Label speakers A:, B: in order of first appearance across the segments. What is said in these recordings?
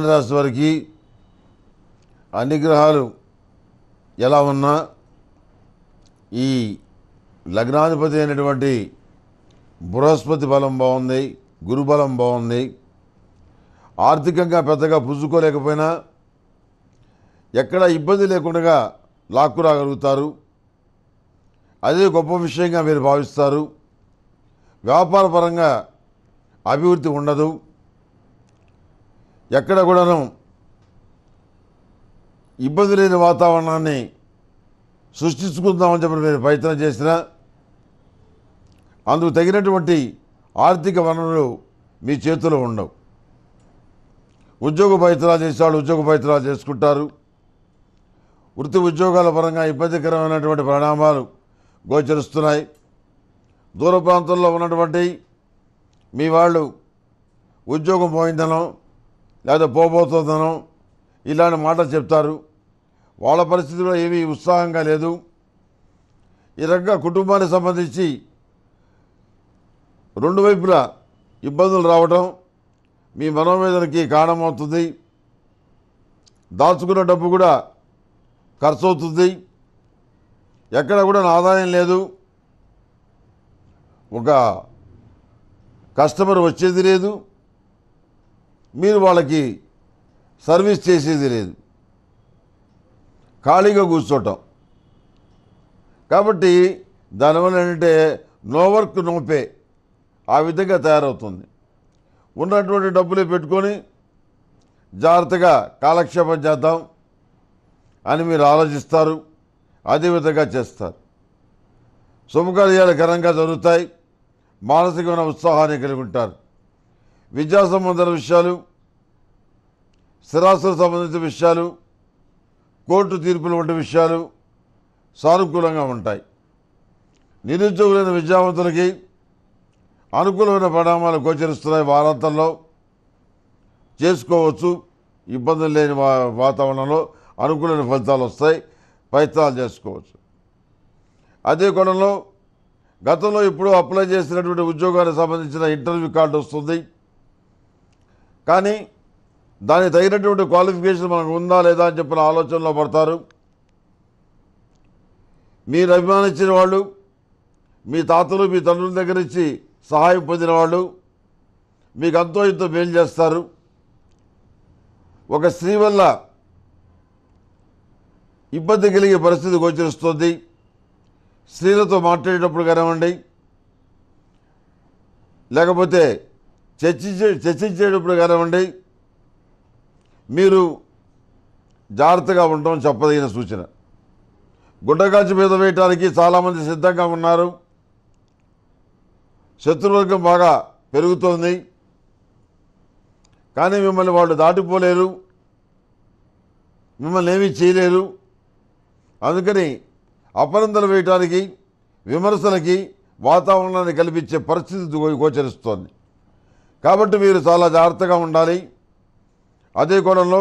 A: మీనరాశి వారికి అన్ని గ్రహాలు ఎలా ఉన్నా ఈ లగ్నాధిపతి అయినటువంటి బృహస్పతి బలం బాగుంది గురుబలం బాగుంది ఆర్థికంగా పెద్దగా పుంజుకోలేకపోయినా ఎక్కడ ఇబ్బంది లేకుండా లాక్కు రాగలుగుతారు అదే గొప్ప విషయంగా మీరు భావిస్తారు వ్యాపారపరంగా అభివృద్ధి ఉండదు ఎక్కడ కూడాను ఇబ్బంది లేని వాతావరణాన్ని సృష్టించుకుందామని చెప్పి నేను ప్రయత్నం చేసిన అందుకు తగినటువంటి ఆర్థిక వనరులు మీ చేతిలో ఉండవు ఉద్యోగ ప్రయత్నాలు చేసేవాళ్ళు ఉద్యోగ ప్రయత్నాలు చేసుకుంటారు వృత్తి ఉద్యోగాల పరంగా ఇబ్బందికరమైనటువంటి పరిణామాలు గోచరిస్తున్నాయి దూర ప్రాంతంలో ఉన్నటువంటి మీ వాళ్ళు ఉద్యోగం పోయిందనో లేదా పోబోతుందనో ఇలాంటి మాటలు చెప్తారు వాళ్ళ పరిస్థితిలో ఏమీ ఉత్సాహంగా లేదు ఈ రకంగా కుటుంబానికి సంబంధించి రెండు వైపులా ఇబ్బందులు రావడం మీ మనోవేదనకి కారణమవుతుంది దాచుకున్న డబ్బు కూడా ఖర్చు అవుతుంది ఎక్కడ కూడా ఆదాయం లేదు ఒక కస్టమర్ వచ్చేది లేదు మీరు వాళ్ళకి సర్వీస్ చేసేది లేదు ఖాళీగా కూర్చోటం కాబట్టి దానివల్ల ఏంటంటే నో వర్క్ నో పే ఆ విధంగా తయారవుతుంది ఉన్నటువంటి డబ్బులే పెట్టుకొని జాగ్రత్తగా కాలక్షేపం చేద్దాం అని మీరు ఆలోచిస్తారు అదేవిధంగా చేస్తారు శుభకార్యాలు ఘనంగా జరుగుతాయి మానసికమైన ఉత్సాహాన్ని కలిగి ఉంటారు విద్యా సంబంధమైన విషయాలు స్థిరాస్తులకు సంబంధించిన విషయాలు కోర్టు తీర్పులు వంటి విషయాలు సానుకూలంగా ఉంటాయి నిరుద్యోగులైన విద్యావంతులకి అనుకూలమైన పరిణామాలు గోచరిస్తున్నాయి వారాంతంలో చేసుకోవచ్చు ఇబ్బందులు లేని వాతావరణంలో అనుకూలమైన ఫలితాలు వస్తాయి ప్రయత్నాలు చేసుకోవచ్చు అదే కోణంలో గతంలో ఇప్పుడు అప్లై చేసినటువంటి ఉద్యోగానికి సంబంధించిన ఇంటర్వ్యూ కార్డు వస్తుంది కానీ దానికి తగినటువంటి క్వాలిఫికేషన్ మనకు ఉందా లేదా అని చెప్పిన ఆలోచనలో పడతారు మీరు అభిమానించిన వాళ్ళు మీ తాతలు మీ తండ్రుల దగ్గర నుంచి సహాయం పొందిన వాళ్ళు మీకు అంతో ఇంతో మేలు చేస్తారు ఒక స్త్రీ వల్ల ఇబ్బంది కలిగే పరిస్థితి గోచరిస్తుంది స్త్రీలతో మాట్లాడేటప్పుడు కానివ్వండి లేకపోతే చర్చించే చర్చించేటప్పుడు కానివ్వండి మీరు జాగ్రత్తగా ఉండడం చెప్పదగిన సూచన గుడ్డగాచి మీద వేయటానికి చాలామంది సిద్ధంగా ఉన్నారు శత్రువర్గం బాగా పెరుగుతోంది కానీ మిమ్మల్ని వాళ్ళు దాటిపోలేరు మిమ్మల్ని ఏమీ చేయలేరు అందుకని అపరందలు వేయటానికి విమర్శలకి వాతావరణాన్ని కల్పించే పరిస్థితి గోచరిస్తోంది కాబట్టి మీరు చాలా జాగ్రత్తగా ఉండాలి అదే కోణంలో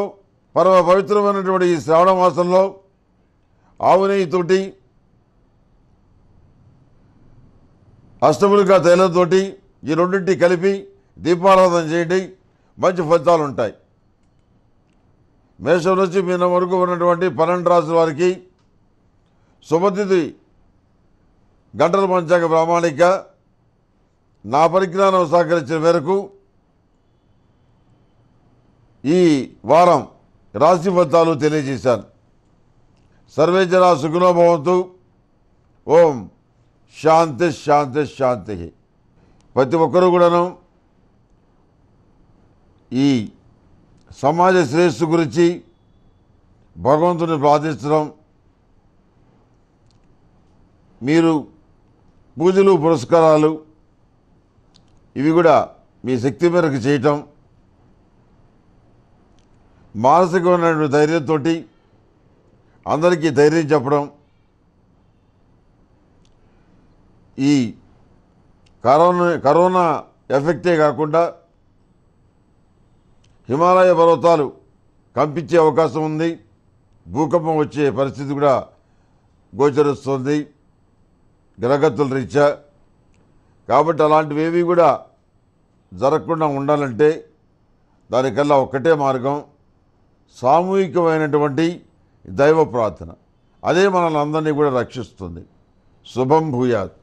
A: పరమ పవిత్రమైనటువంటి ఈ శ్రావణ మాసంలో ఆవునేయితోటి అష్టములుగా తైలంతోటి ఈ రెండింటి కలిపి దీపారాధన చేయండి మంచి ఫలితాలు ఉంటాయి మేషం నుంచి మీ వరకు ఉన్నటువంటి పన్నెండు రాసుల వారికి శుభతిథి గంటల పంచాంగ ప్రామాణిక నా పరిజ్ఞానం సహకరించిన మేరకు ఈ వారం రాశి ఫలితాలు తెలియజేశాను సర్వే జన సుఖనోభవంతు ఓం శాంతి శాంతి శాంతి ప్రతి ఒక్కరూ కూడాను ఈ సమాజ శ్రేయస్సు గురించి భగవంతుని ప్రార్థించడం మీరు పూజలు పురస్కారాలు ఇవి కూడా మీ శక్తి మేరకు చేయటం మానసికమైనటువంటి ధైర్యంతో అందరికీ ధైర్యం చెప్పడం ఈ కరోనా కరోనా ఎఫెక్టే కాకుండా హిమాలయ పర్వతాలు కంపించే అవకాశం ఉంది భూకంపం వచ్చే పరిస్థితి కూడా గోచరిస్తుంది గ్రహగతుల రీత్యా కాబట్టి అలాంటివేవి కూడా జరగకుండా ఉండాలంటే దానికల్లా ఒక్కటే మార్గం సామూహికమైనటువంటి దైవ ప్రార్థన అదే మనల్ని అందరినీ కూడా రక్షిస్తుంది శుభం భూయాత్